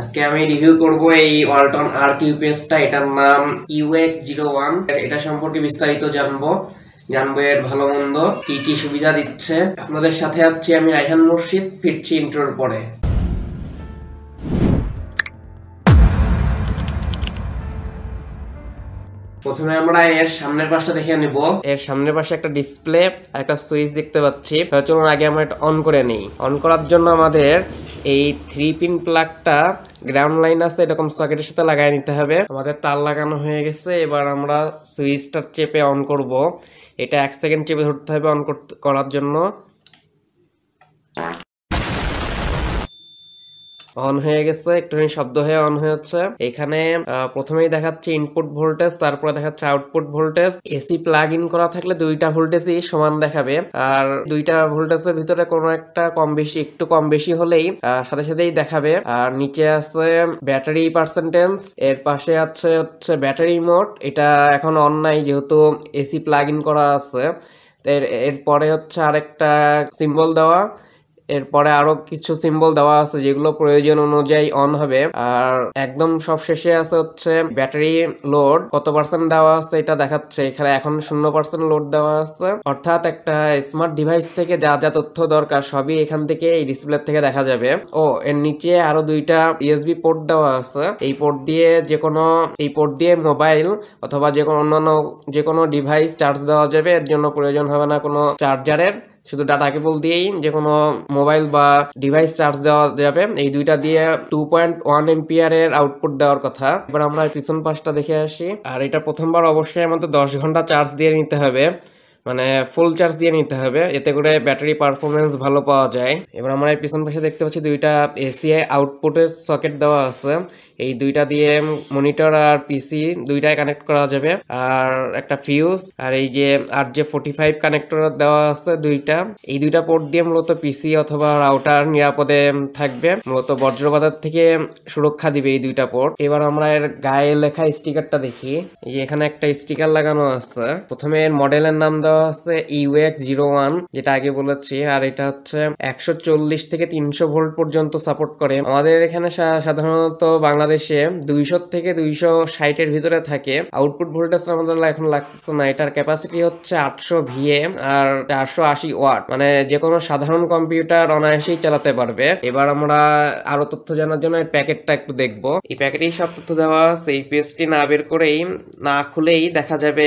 আজকে আমি রিভিউ করব এই ওয়ালটন আর কিউ পেজটা এটার নাম ইউএক্স জিরো ওয়ান এটা সম্পর্কে বিস্তারিত জানবো জানবো এর ভালো মন্দ কি কি সুবিধা দিচ্ছে আপনাদের সাথে আছি আমি রাইহান মুর্শিদ ফিরছি ইন্ট্রোর পরে প্রথমে আমরা এর সামনের পাশটা দেখে নিব এর সামনের পাশে একটা ডিসপ্লে একটা সুইচ দেখতে পাচ্ছি চলুন আগে আমরা এটা অন করে নিই অন করার জন্য আমাদের এই থ্রি পিন প্লাগটা গ্রাউন্ড লাইন আছে এরকম সকেটের সাথে লাগাই নিতে হবে আমাদের তার লাগানো হয়ে গেছে এবার আমরা সুইচটা চেপে অন করব এটা এক সেকেন্ড চেপে ধরতে হবে অন করার জন্য অন হয়ে গেছে একটুখানি শব্দ হয়ে অন হয়েছে এখানে প্রথমেই দেখাচ্ছে ইনপুট ভোল্টেজ তারপরে দেখাচ্ছে output voltage AC plug in করা থাকলে দুইটা ভোল্টেজই সমান দেখাবে আর দুইটা ভোল্টেজের ভিতরে কোনো একটা কম বেশি একটু কম বেশি হলেই সাথে সাথেই দেখাবে আর নিচে আছে ব্যাটারি পার্সেন্টেজ এর পাশে আছে হচ্ছে ব্যাটারি মোড এটা এখন অন নাই যেহেতু এসি প্লাগ ইন করা আছে এরপরে হচ্ছে আরেকটা সিম্বল দেওয়া এরপরে আরো কিছু সিম্বল দেওয়া আছে যেগুলো প্রয়োজন অনুযায়ী অন হবে আর একদম সব শেষে আছে হচ্ছে ব্যাটারি লোড কত পার্সেন্ট দেওয়া আছে এটা দেখাচ্ছে এখানে এখন শূন্য পার্সেন্ট লোড দেওয়া আছে অর্থাৎ একটা স্মার্ট ডিভাইস থেকে যা যা তথ্য দরকার সবই এখান থেকে এই ডিসপ্লে থেকে দেখা যাবে ও এর নিচে আরো দুইটা ইউএসবি পোর্ট দেওয়া আছে এই পোর্ট দিয়ে যে কোনো এই পোর্ট দিয়ে মোবাইল অথবা যে কোনো অন্যান্য যে কোনো ডিভাইস চার্জ দেওয়া যাবে এর জন্য প্রয়োজন হবে না কোনো চার্জারের শুধু ডাটা কেবল দিয়েই যে কোনো মোবাইল বা ডিভাইস চার্জ দেওয়া যাবে এই দুইটা দিয়ে টু পয়েন্ট ওয়ান এর আউটপুট দেওয়ার কথা এবার আমরা পিছন পাশটা দেখে আসি আর এটা প্রথমবার অবশ্যই আমাদের দশ ঘন্টা চার্জ দিয়ে নিতে হবে মানে ফুল চার্জ দিয়ে নিতে হবে এতে করে ব্যাটারি পারফরমেন্স ভালো পাওয়া যায় এবার আমরা এই পিছন পাশে দেখতে পাচ্ছি দুইটা এসিআই আউটপুটের সকেট দেওয়া আছে এই দুইটা দিয়ে মনিটর আর পিসি দুইটাই কানেক্ট করা যাবে আর একটা ফিউজ আর এই যে আর যে ফোর্টি ফাইভ কানেক্টর দেওয়া আছে দুইটা এই দুইটা পোর্ট দিয়ে মূলত পিসি অথবা রাউটার নিরাপদে থাকবে মূলত বজ্রপাতার থেকে সুরক্ষা দিবে এই দুইটা পোর্ট এবার আমরা এর গায়ে লেখা স্টিকারটা দেখি এই যে এখানে একটা স্টিকার লাগানো আছে প্রথমে এর মডেলের নাম দেওয়া আছে ইউএক্স জিরো ওয়ান যেটা আগে বলেছি আর এটা হচ্ছে একশো চল্লিশ থেকে তিনশো ভোল্ট পর্যন্ত সাপোর্ট করে আমাদের এখানে সাধারণত বাংলা বাংলাদেশে দুইশো থেকে দুইশো ষাটের ভিতরে থাকে আউটপুট ভোল্টেজ আমাদের এখন লাগছে না এটার ক্যাপাসিটি হচ্ছে আটশো ভিএ আর চারশো আশি ওয়াট মানে যে কোনো সাধারণ কম্পিউটার অনায়াসেই চালাতে পারবে এবার আমরা আরো তথ্য জানার জন্য এই প্যাকেটটা একটু দেখব এই প্যাকেটেই সব তথ্য দেওয়া আছে এই পেজটি না বের করেই না খুলেই দেখা যাবে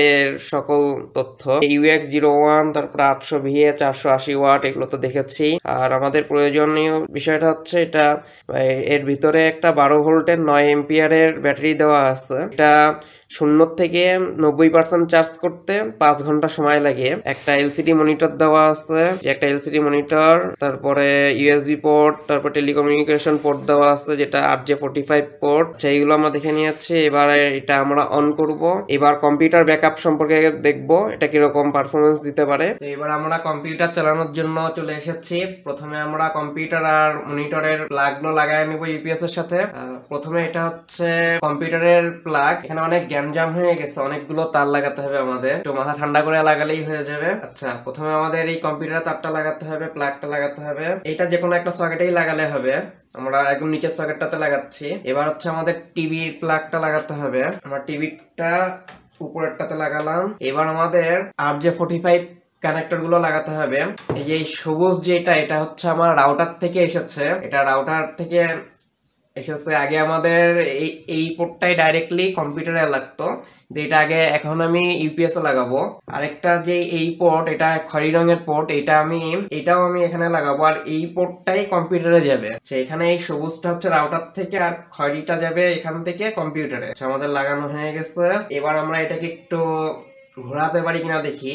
সকল তথ্য ইউএক্স জিরো ওয়ান তারপরে আটশো ভিএ চারশো আশি ওয়াট এগুলো তো দেখেছি আর আমাদের প্রয়োজনীয় বিষয়টা হচ্ছে এটা এর ভিতরে একটা বারো ভোল্টের নয় এম্পিয়ারের ব্যাটারি দেওয়া আছে এটা শূন্য থেকে নব্বই পার্সেন্ট চার্জ করতে পাঁচ ঘন্টা সময় লাগে একটা এলসিডি মনিটর দেওয়া আছে একটা এলসিডি মনিটর তারপরে ইউএসবি পোর্ট তারপর টেলিকমিউনিকেশন পোর্ট দেওয়া আছে যেটা R J forty five port সেইগুলো আমরা দেখে নিয়েছি এবার এটা আমরা অন করব এবার কম্পিউটার ব্যাকআপ সম্পর্কে দেখব এটা কিরকম পারফরমেন্স দিতে পারে এবার আমরা কম্পিউটার চালানোর জন্য চলে এসেছি প্রথমে আমরা কম্পিউটার আর মনিটরের প্লাগগুলো লাগাই নিব ইউপিএস এর সাথে প্রথমে প্রথমে এটা হচ্ছে কম্পিউটারের প্লাগ এখানে অনেক গ্যাঞ্জাম হয়ে গেছে অনেকগুলো তার লাগাতে হবে আমাদের একটু মাথা ঠান্ডা করে লাগালেই হয়ে যাবে আচ্ছা প্রথমে আমাদের এই কম্পিউটার তারটা লাগাতে হবে প্লাগটা লাগাতে হবে এটা যে কোনো একটা সকেটেই লাগালে হবে আমরা একদম নিচের সকেটটাতে লাগাচ্ছি এবার হচ্ছে আমাদের টিভির প্লাগটা লাগাতে হবে আমার টিভিটা উপরেরটাতে লাগালাম এবার আমাদের আর যে ফোর্টি ফাইভ কানেক্টর গুলো লাগাতে হবে এই যে সবুজ যেটা এটা হচ্ছে আমার রাউটার থেকে এসেছে এটা রাউটার থেকে এসেছে আগে আমাদের এই এই পোর্টটাই ডাইরেক্টলি কম্পিউটারে লাগতো এটা আগে এখন আমি ইউপিএস এ লাগাবো আরেকটা যে এই পোর্ট এটা খড়ি রঙের পোর্ট এটা আমি এটাও আমি এখানে লাগাবো আর এই পোর্টটাই কম্পিউটারে যাবে এখানে এই সবুজটা হচ্ছে রাউটার থেকে আর খড়িটা যাবে এখান থেকে কম্পিউটারে আমাদের লাগানো হয়ে গেছে এবার আমরা এটাকে একটু ঘোরাতে পারি কিনা দেখি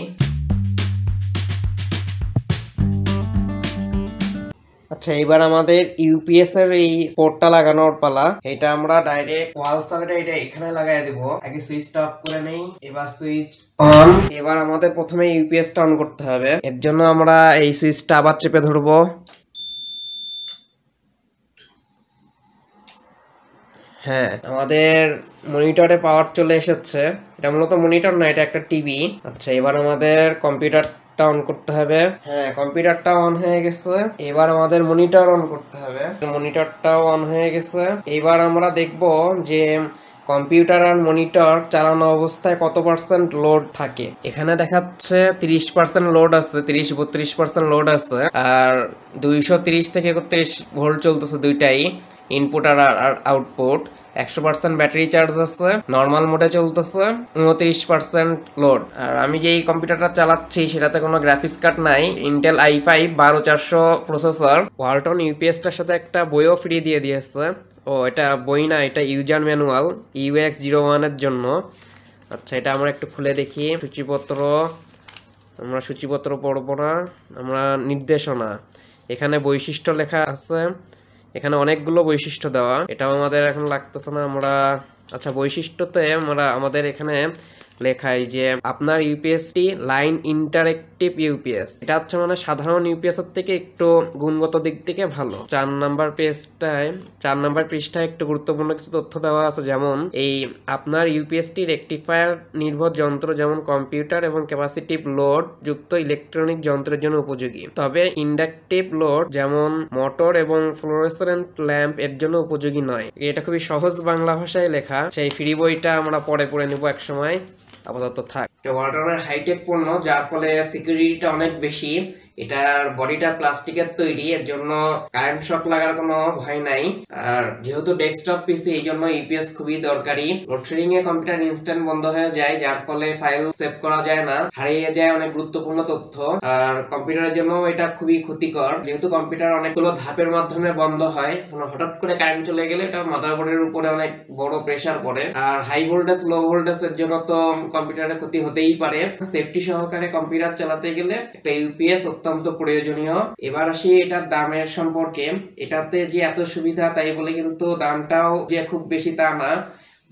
আচ্ছা এবার আমাদের ইউপিএস এর এই পোর্টটা লাগানোর পালা এটা আমরা ডাইরেক্ট ওয়াল সকেট এটা এখানে লাগাই দেব আগে সুইচ অফ করে নেই এবার সুইচ অন এবার আমাদের প্রথমে ইউপিএস টা অন করতে হবে এর জন্য আমরা এই সুইচটা আবার চেপে ধরব হ্যাঁ আমাদের মনিটরে পাওয়ার চলে এসেছে এটা মূলত মনিটর না এটা একটা টিভি আচ্ছা এবার আমাদের কম্পিউটার টা অন করতে হবে হ্যাঁ কম্পিউটারটা অন হয়ে গেছে এবার আমাদের মনিটর অন করতে হবে মনিটরটাও অন হয়ে গেছে এবার আমরা দেখব যে কম্পিউটার আর মনিটর চালানো অবস্থায় কত পার্সেন্ট লোড থাকে এখানে দেখাচ্ছে তিরিশ পার্সেন্ট লোড আছে তিরিশ বত্রিশ পার্সেন্ট লোড আছে আর দুইশো তিরিশ থেকে একত্রিশ ভোল্ট চলতেছে দুইটাই ইনপুট আর আউটপুট একশো পার্সেন্ট ব্যাটারি চার্জ আছে নর্মাল মোডে চলতেছে উনত্রিশ পার্সেন্ট লোড আর আমি যে কম্পিউটারটা চালাচ্ছি সেটাতে কোনো গ্রাফিক্স কার্ড নাই ইন্টেল আই ফাইভ বারো চারশো প্রসেসর ওয়ালটন ইউপিএসটার সাথে একটা বইও ফ্রি দিয়ে দিয়েছে ও এটা বই না এটা ইউজার ম্যানুয়াল ইউএক্স জিরো ওয়ানের জন্য আচ্ছা এটা আমরা একটু খুলে দেখি সূচিপত্র আমরা সূচিপত্র পড়ব না আমরা নির্দেশনা এখানে বৈশিষ্ট্য লেখা আছে এখানে অনেকগুলো বৈশিষ্ট্য দেওয়া এটাও আমাদের এখন লাগতেছে না আমরা আচ্ছা বৈশিষ্ট্যতে আমরা আমাদের এখানে লেখায় যে আপনার ইউপিএসটি লাইন ইন্টারেক্টিভ ইউপিএস এটা হচ্ছে মানে সাধারণ ইউপিএস এর থেকে একটু গুণগত দিক থেকে ভালো চার নাম্বার পেজটায় চার নাম্বার পৃষ্ঠায় একটু গুরুত্বপূর্ণ কিছু তথ্য দেওয়া আছে যেমন এই আপনার ইউপিএসটি রেকটিফায়ার নির্ভর যন্ত্র যেমন কম্পিউটার এবং ক্যাপাসিটিভ লোড যুক্ত ইলেকট্রনিক যন্ত্রের জন্য উপযোগী তবে ইন্ডাকটিভ লোড যেমন মোটর এবং ফ্লোরেসেন্ট ল্যাম্প এর জন্য উপযোগী নয় এটা খুবই সহজ বাংলা ভাষায় লেখা সেই ফ্রি বইটা আমরা পরে পড়ে নেব এক সময় আপাতত থাক ওয়ালটনের হাইটেক পণ্য যার ফলে সিকিউরিটিটা অনেক বেশি এটার বডিটা প্লাস্টিকের তৈরি এর জন্য কারেন্ট শক লাগার কোনো ভয় নাই আর যেহেতু ডেস্কটপ পিসি এই জন্য ইপিএস e খুবই দরকারি লোডশেডিং এ কম্পিউটার ইনস্ট্যান্ট বন্ধ হয়ে যায় যার ফলে ফাইল সেভ করা যায় না হারিয়ে যায় অনেক গুরুত্বপূর্ণ তথ্য আর কম্পিউটারের জন্য এটা খুবই ক্ষতিকর যেহেতু কম্পিউটার অনেকগুলো ধাপের মাধ্যমে বন্ধ হয় কোনো হঠাৎ করে কারেন্ট চলে গেলে এটা মাদারবোর্ডের উপরে অনেক বড় প্রেসার পড়ে আর হাই ভোল্টেজ লো ভোল্টেজ এর জন্য তো কম্পিউটারের ক্ষতি হতেই পারে সেফটি সহকারে কম্পিউটার চালাতে গেলে একটা ইউপিএস অত্যন্ত প্রয়োজনীয় এবার আসি এটার দামের সম্পর্কে এটাতে যে এত সুবিধা তাই বলে কিন্তু দামটাও যে খুব বেশি তা না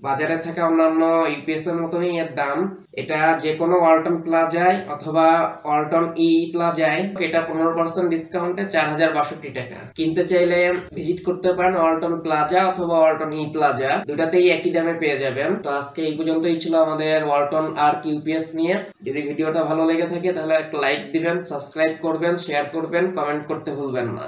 বাজারে থাকা অন্যান্য ইউপিএস এর মতনই এর দাম এটা যে কোনো ওয়ালটন প্লাজায় অথবা ওয়ালটন ই প্লাজায় এটা পনেরো পার্সেন্ট ডিসকাউন্টে চার হাজার বাষট্টি টাকা কিনতে চাইলে ভিজিট করতে পারেন ওয়ালটন প্লাজা অথবা ওয়ালটন ই প্লাজা দুটাতেই একই দামে পেয়ে যাবেন তো আজকে এই পর্যন্তই ছিল আমাদের ওয়ালটন আর ইউপিএস নিয়ে যদি ভিডিওটা ভালো লেগে থাকে তাহলে একটা লাইক দিবেন সাবস্ক্রাইব করবেন শেয়ার করবেন কমেন্ট করতে ভুলবেন না